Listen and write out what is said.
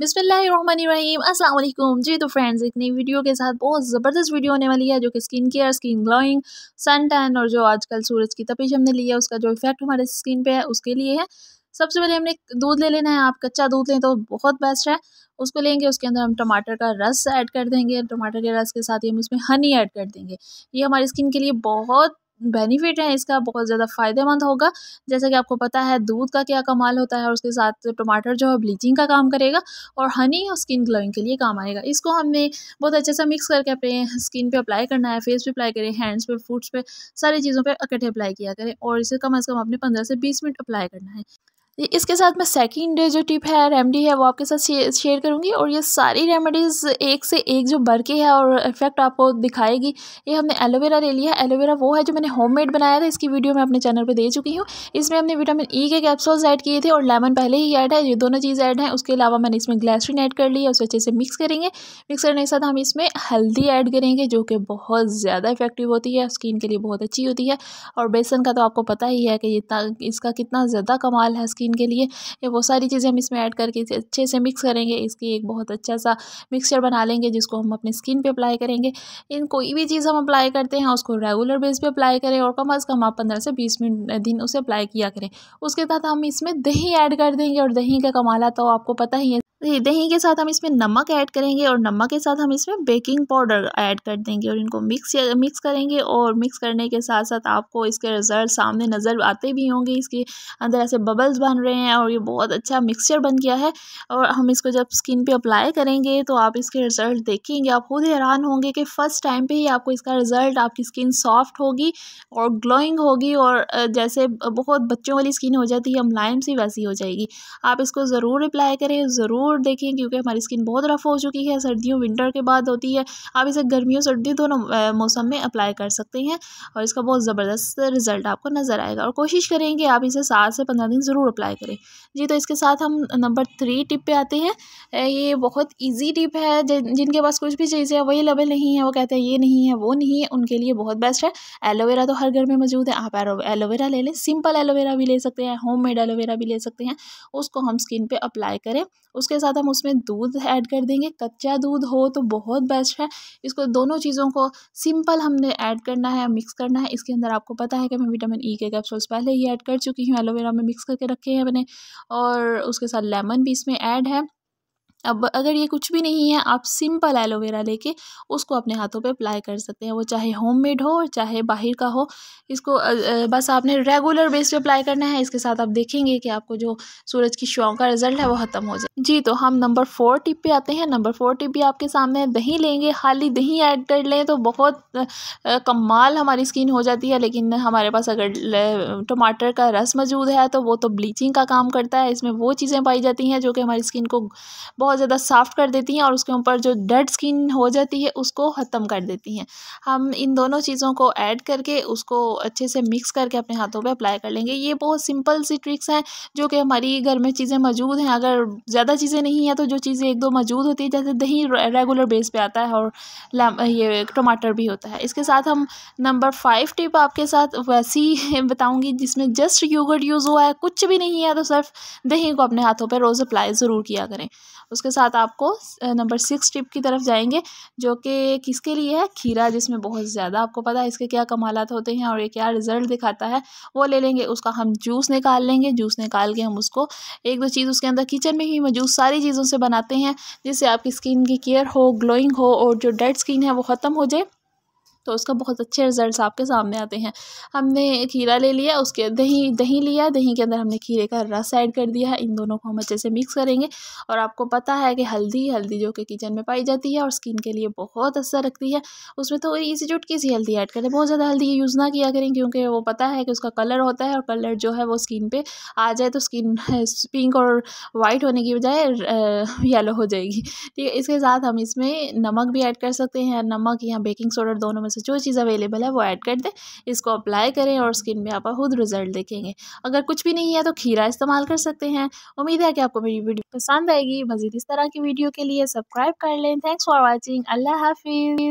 बिसमीम अल्लाम जी तो फ्रेंड्स एक नई वीडियो के साथ बहुत ज़बरदस्त वीडियो होने वाली है जो कि skin care skin glowing sun tan और जो आजकल सूरज की तपिश हमने लिया उसका जो इफेक्ट हमारे स्किन पे है उसके लिए है सबसे पहले हमने दूध ले लेना है आप कच्चा दूध लें तो बहुत बेस्ट है उसको लेंगे उसके अंदर हम टमाटर का रस ऐड कर देंगे टमाटर के रस के साथ ही हम इसमें हनी ऐड कर देंगे ये हमारी स्किन के लिए बहुत बेनिफिट है इसका बहुत ज़्यादा फ़ायदेमंद होगा जैसा कि आपको पता है दूध का क्या कमाल होता है और उसके साथ टमाटर जो है ब्लीचिंग का काम करेगा और हनी और स्किन ग्लोइंग के लिए काम आएगा इसको हमने बहुत अच्छे से मिक्स करके अपने स्किन पे अप्लाई करना है फेस पे अप्लाई करें हैंड्स पे फूट्स पे सारी चीज़ों पर इकट्ठे अप्लाई किया करें और इसे कम अज़ कम अपने पंद्रह से बीस मिनट अप्लाई करना है इसके साथ मैं सेकंड जो टिप है रेमडी है वो आपके साथ शेयर करूँगी और ये सारी रेमेडीज़ एक से एक जो बढ़ के है और इफेक्ट आपको दिखाएगी ये हमने एलोवेरा ले लिया एलोवेरा वो है जो मैंने होममेड बनाया था इसकी वीडियो मैं अपने चैनल पे दे चुकी हूँ इसमें हमने विटामिन ई e के कैप्सूल्स ऐड किए थे और लेमन पहले ही ऐड है ये दोनों चीज़ ऐड हैं उसके अलावा मैंने इसमें ग्लैसरीन ऐड कर लिया उसे अच्छे से मिक्स करेंगे मिक्स करने के साथ हम इसमें हल्दी ऐड करेंगे जो कि बहुत ज़्यादा इफेक्टिव होती है स्किन के लिए बहुत अच्छी होती है और बेसन का तो आपको पता ही है कि ये इसका कितना ज़्यादा कमाल है स्किन के लिए ये वो सारी चीज़ें हम इसमें ऐड करके इसे अच्छे से मिक्स करेंगे इसकी एक बहुत अच्छा सा मिक्सचर बना लेंगे जिसको हम अपने स्किन पर अप्लाई करेंगे इन कोई भी चीज़ हम अप्लाई करते हैं उसको रेगुलर बेस पर अप्लाई करें और कम अज़ कम आप पंद्रह से बीस मिनट दिन उसे अप्लाई किया करें उसके बाद हम इसमें दही ऐड कर देंगे और दही का कमाला तो आपको पता ही है तो दही के साथ हम इसमें नमक ऐड करेंगे और नमक के साथ हम इसमें बेकिंग पाउडर ऐड कर देंगे और इनको मिक्स मिक्स करेंगे और मिक्स करने के साथ साथ आपको इसके रिज़ल्ट सामने नज़र आते भी होंगे इसके अंदर ऐसे बबल्स बन रहे हैं और ये बहुत अच्छा मिक्सचर बन गया है और हम इसको जब स्किन पर अप्लाई करेंगे तो आप इसके रिज़ल्ट देखेंगे आप खुद हैरान होंगे कि फ़र्स्ट टाइम पर ही आपको इसका रिज़ल्ट आपकी स्किन सॉफ्ट होगी और ग्लोइंग होगी और जैसे बहुत बच्चों वाली स्किन हो जाती है हम लाइम सी वैसी हो जाएगी आप इसको ज़रूर अप्लाई करें ज़रूर जरूर देखें क्योंकि हमारी स्किन बहुत रफ़ हो चुकी है सर्दियों विंटर के बाद होती है आप इसे गर्मियों सर्दियों दोनों मौसम में अप्लाई कर सकते हैं और इसका बहुत ज़बरदस्त रिज़ल्ट आपको नज़र आएगा और कोशिश करें कि आप इसे सात से पंद्रह दिन ज़रूर अप्लाई करें जी तो इसके साथ हम नंबर थ्री टिप पर आते हैं ये बहुत ईजी टिप है जिनके पास कुछ भी चीज़ें वही लेवल नहीं है वो कहते हैं ये नहीं है वो नहीं है उनके लिए बहुत बेस्ट है एलोवेरा तो हर घर में मौजूद है आप एलोवेरा ले लें सिंपल एलोवेरा भी ले सकते हैं होम मेड एलोवेरा भी ले सकते हैं उसको हम स्किन पर अप्लाई करें उसके साथ हम उसमें दूध ऐड कर देंगे कच्चा दूध हो तो बहुत बेस्ट है इसको दोनों चीज़ों को सिंपल हमने ऐड करना है मिक्स करना है इसके अंदर आपको पता है कि मैं विटामिन ई e के कैप्सूल्स पहले ही ऐड कर चुकी हूँ एलोवेरा में मिक्स करके रखे हैं मैंने और उसके साथ लेमन भी इसमें ऐड है अब अगर ये कुछ भी नहीं है आप सिंपल एलोवेरा लेके उसको अपने हाथों पे अप्लाई कर सकते हैं वो चाहे होममेड हो चाहे बाहर का हो इसको बस आपने रेगुलर बेस पे अप्लाई करना है इसके साथ आप देखेंगे कि आपको जो सूरज की शुआओं का रिजल्ट है वो ख़त्म हो जाए जी तो हम नंबर फोर टिप पे आते हैं नंबर फोर टिप भी आपके सामने दही लेंगे खाली दही ऐड कर लें तो बहुत कमाल हमारी स्किन हो जाती है लेकिन हमारे पास अगर टमाटर का रस मौजूद है तो वो तो ब्लीचिंग का काम करता है इसमें वो चीज़ें पाई जाती हैं जो कि हमारी स्किन को बहुत बहुत ज़्यादा सॉफ्ट कर देती हैं और उसके ऊपर जो डेड स्किन हो जाती है उसको ख़त्म कर देती हैं हम इन दोनों चीज़ों को ऐड करके उसको अच्छे से मिक्स करके अपने हाथों पर अप्लाई कर लेंगे ये बहुत सिंपल सी ट्रिक्स हैं जो कि हमारी घर में चीज़ें मौजूद हैं अगर ज़्यादा चीज़ें नहीं हैं तो जो चीज़ें एक दो मौजूद होती है जैसे दही रेगुलर बेस पर आता है और ये टमाटर भी होता है इसके साथ हम नंबर फाइव टिप आपके साथ वैसी बताऊँगी जिसमें जस्ट योगर्ट यूज़ हुआ है कुछ भी नहीं है तो सिर्फ दही को अपने हाथों पर रोज़ अप्लाई ज़रूर किया करें उसके उसके साथ आपको नंबर सिक्स टिप की तरफ जाएंगे जो कि किसके लिए है खीरा जिसमें बहुत ज़्यादा आपको पता है इसके क्या कमालत होते हैं और ये क्या रिज़ल्ट दिखाता है वो ले लेंगे उसका हम जूस निकाल लेंगे जूस निकाल के हम उसको एक दो चीज़ उसके अंदर किचन में ही मौजूद सारी चीज़ों से बनाते हैं जिससे आपकी स्किन की केयर हो ग्लोइंग हो और जो डेड स्किन है वो ख़त्म हो जाए तो उसका बहुत अच्छे रिज़ल्ट आपके सामने आते हैं हमने खीरा ले लिया उसके दही दही लिया दही के अंदर हमने खीरे का रस ऐड कर दिया है इन दोनों को हम अच्छे से मिक्स करेंगे और आपको पता है कि हल्दी हल्दी जो कि किचन में पाई जाती है और स्किन के लिए बहुत असर अच्छा रखती है उसमें तो इसी चुटकी सी हल्दी ऐड करें बहुत ज़्यादा हल्दी यूज़ ना किया करें क्योंकि वो पता है कि उसका कलर होता है और कलर जो है वो स्किन पर आ जाए तो स्किन पिंक और वाइट होने की बजाय येलो हो जाएगी ठीक है इसके साथ हम इसमें नमक भी ऐड कर सकते हैं नमक या बेकिंग सोडा दोनों में से जो चीज़ अवेलेबल है वो ऐड कर दें इसको अप्लाई करें और स्किन में आप खुद रिजल्ट देखेंगे अगर कुछ भी नहीं है तो खीरा इस्तेमाल कर सकते हैं उम्मीद है कि आपको मेरी वीडियो पसंद आएगी मज़ीद इस तरह की वीडियो के लिए सब्सक्राइब कर लें थैंक्स फॉर वॉचिंग अल्लाह हाफिज़